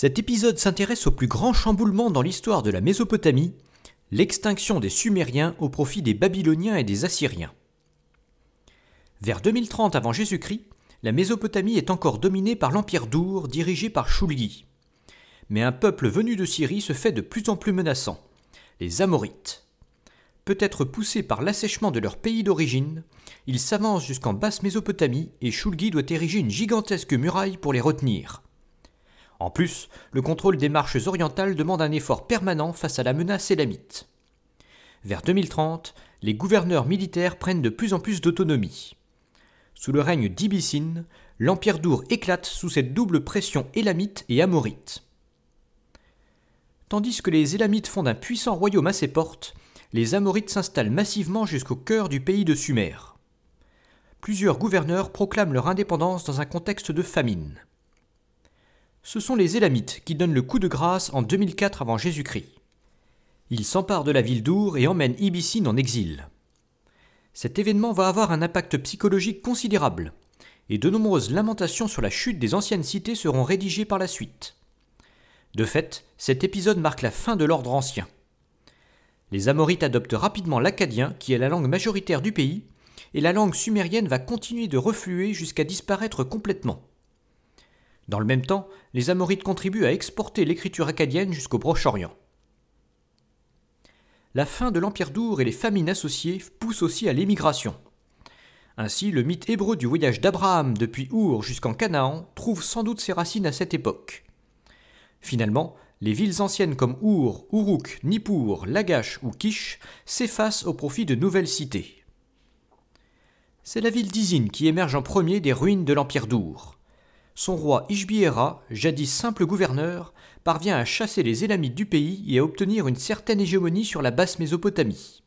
Cet épisode s'intéresse au plus grand chamboulement dans l'histoire de la Mésopotamie, l'extinction des Sumériens au profit des Babyloniens et des Assyriens. Vers 2030 avant Jésus-Christ, la Mésopotamie est encore dominée par l'empire d'Our dirigé par Shulgi. Mais un peuple venu de Syrie se fait de plus en plus menaçant, les Amorites. Peut-être poussés par l'assèchement de leur pays d'origine, ils s'avancent jusqu'en basse Mésopotamie et Shulgi doit ériger une gigantesque muraille pour les retenir. En plus, le contrôle des marches orientales demande un effort permanent face à la menace élamite. Vers 2030, les gouverneurs militaires prennent de plus en plus d'autonomie. Sous le règne d'Ibissine, l'empire d'Our éclate sous cette double pression élamite et amorite. Tandis que les élamites fondent un puissant royaume à ses portes, les amorites s'installent massivement jusqu'au cœur du pays de Sumer. Plusieurs gouverneurs proclament leur indépendance dans un contexte de famine ce sont les Élamites qui donnent le coup de grâce en 2004 avant Jésus-Christ. Ils s'emparent de la ville d'Our et emmènent Ibicine en exil. Cet événement va avoir un impact psychologique considérable, et de nombreuses lamentations sur la chute des anciennes cités seront rédigées par la suite. De fait, cet épisode marque la fin de l'ordre ancien. Les Amorites adoptent rapidement l'acadien, qui est la langue majoritaire du pays, et la langue sumérienne va continuer de refluer jusqu'à disparaître complètement. Dans le même temps, les Amorites contribuent à exporter l'écriture acadienne jusqu'au Proche-Orient. La fin de l'Empire d'Our et les famines associées poussent aussi à l'émigration. Ainsi, le mythe hébreu du voyage d'Abraham depuis Our jusqu'en Canaan trouve sans doute ses racines à cette époque. Finalement, les villes anciennes comme Our, Uruk, Nippur, Lagash ou Kish s'effacent au profit de nouvelles cités. C'est la ville d'Izine qui émerge en premier des ruines de l'Empire d'Our son roi Ishbiera, jadis simple gouverneur, parvient à chasser les Élamites du pays et à obtenir une certaine hégémonie sur la basse Mésopotamie.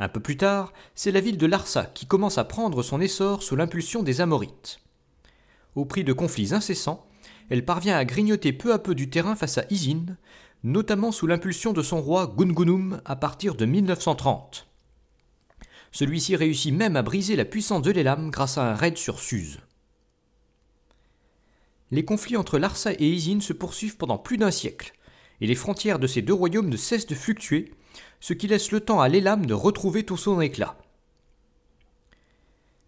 Un peu plus tard, c'est la ville de Larsa qui commence à prendre son essor sous l'impulsion des Amorites. Au prix de conflits incessants, elle parvient à grignoter peu à peu du terrain face à Isin, notamment sous l'impulsion de son roi Gungunum à partir de 1930. Celui-ci réussit même à briser la puissance de l'Élam grâce à un raid sur Suse. Les conflits entre Larsa et Isin se poursuivent pendant plus d'un siècle, et les frontières de ces deux royaumes ne cessent de fluctuer, ce qui laisse le temps à l'Élam de retrouver tout son éclat.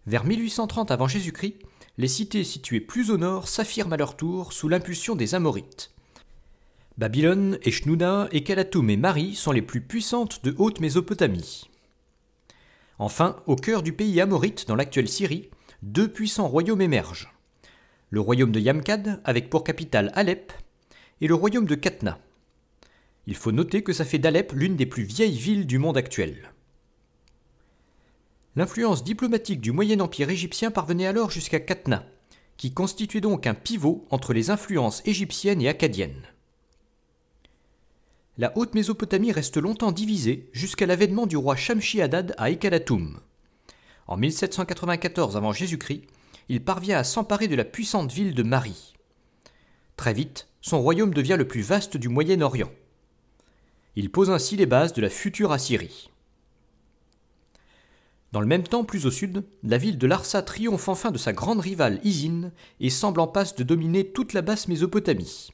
Vers 1830 avant Jésus-Christ, les cités situées plus au nord s'affirment à leur tour sous l'impulsion des Amorites. Babylone, Eshnouna, Ekalatoum et Marie sont les plus puissantes de haute Mésopotamie. Enfin, au cœur du pays amorite, dans l'actuelle Syrie, deux puissants royaumes émergent le royaume de Yamkad avec pour capitale Alep, et le royaume de Katna. Il faut noter que ça fait d'Alep l'une des plus vieilles villes du monde actuel. L'influence diplomatique du Moyen Empire égyptien parvenait alors jusqu'à Katna, qui constituait donc un pivot entre les influences égyptiennes et akkadiennes. La haute Mésopotamie reste longtemps divisée jusqu'à l'avènement du roi Shamshi-Adad à Ekalatum. En 1794 avant Jésus-Christ, il parvient à s'emparer de la puissante ville de Mari. Très vite, son royaume devient le plus vaste du Moyen-Orient. Il pose ainsi les bases de la future Assyrie. Dans le même temps, plus au sud, la ville de Larsa triomphe enfin de sa grande rivale Isine et semble en passe de dominer toute la basse Mésopotamie.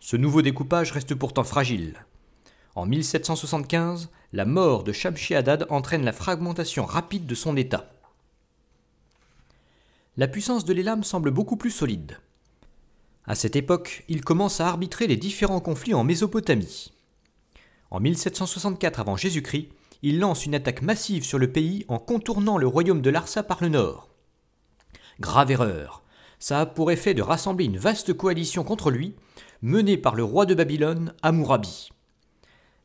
Ce nouveau découpage reste pourtant fragile. En 1775, la mort de Shamshi-Adad entraîne la fragmentation rapide de son État la puissance de l'élam semble beaucoup plus solide. À cette époque, il commence à arbitrer les différents conflits en Mésopotamie. En 1764 avant Jésus-Christ, il lance une attaque massive sur le pays en contournant le royaume de Larsa par le nord. Grave erreur. Ça a pour effet de rassembler une vaste coalition contre lui, menée par le roi de Babylone, Amurabi.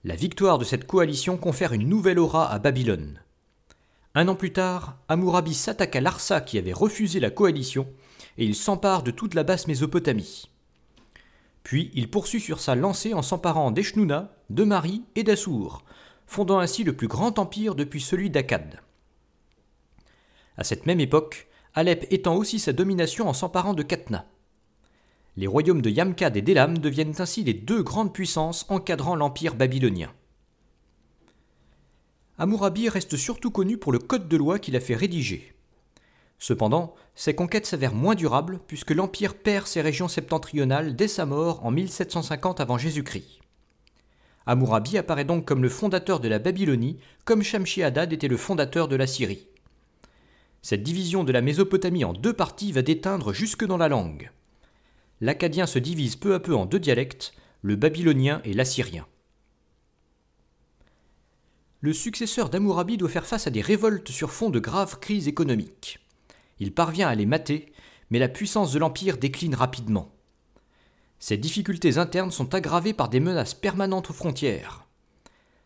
La victoire de cette coalition confère une nouvelle aura à Babylone. Un an plus tard, Amourabi s'attaque à l'Arsa qui avait refusé la coalition et il s'empare de toute la basse Mésopotamie. Puis il poursuit sur sa lancée en s'emparant d'Eshnouna, de Mari et d'Assour, fondant ainsi le plus grand empire depuis celui d'Akkad. À cette même époque, Alep étend aussi sa domination en s'emparant de Katna. Les royaumes de Yamkad et d'Elam deviennent ainsi les deux grandes puissances encadrant l'empire babylonien. Amourabi reste surtout connu pour le code de loi qu'il a fait rédiger. Cependant, ses conquêtes s'avèrent moins durables puisque l'Empire perd ses régions septentrionales dès sa mort en 1750 avant Jésus-Christ. Amourabi apparaît donc comme le fondateur de la Babylonie, comme shamshi Haddad était le fondateur de la Syrie. Cette division de la Mésopotamie en deux parties va déteindre jusque dans la langue. L'acadien se divise peu à peu en deux dialectes, le babylonien et l'assyrien le successeur d'Amourabi doit faire face à des révoltes sur fond de graves crises économiques. Il parvient à les mater, mais la puissance de l'Empire décline rapidement. Ces difficultés internes sont aggravées par des menaces permanentes aux frontières.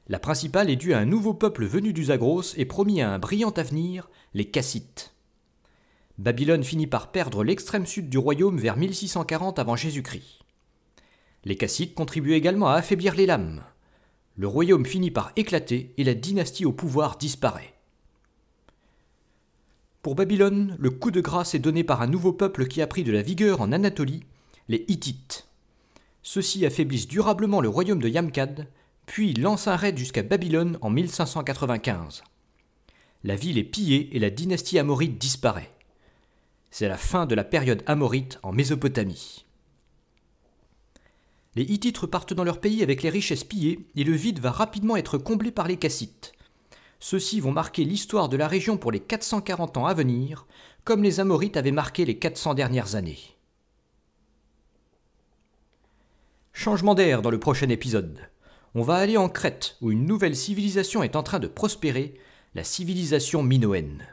La principale est due à un nouveau peuple venu du Zagros et promis à un brillant avenir, les Kassites. Babylone finit par perdre l'extrême sud du royaume vers 1640 avant Jésus-Christ. Les Kassites contribuent également à affaiblir les lames. Le royaume finit par éclater et la dynastie au pouvoir disparaît. Pour Babylone, le coup de grâce est donné par un nouveau peuple qui a pris de la vigueur en Anatolie, les Hittites. Ceux-ci affaiblissent durablement le royaume de Yamkad, puis lancent un raid jusqu'à Babylone en 1595. La ville est pillée et la dynastie amorite disparaît. C'est la fin de la période amorite en Mésopotamie. Les Hittites partent dans leur pays avec les richesses pillées et le vide va rapidement être comblé par les Cassites. Ceux-ci vont marquer l'histoire de la région pour les 440 ans à venir, comme les Amorites avaient marqué les 400 dernières années. Changement d'air dans le prochain épisode. On va aller en Crète, où une nouvelle civilisation est en train de prospérer, la civilisation minoenne.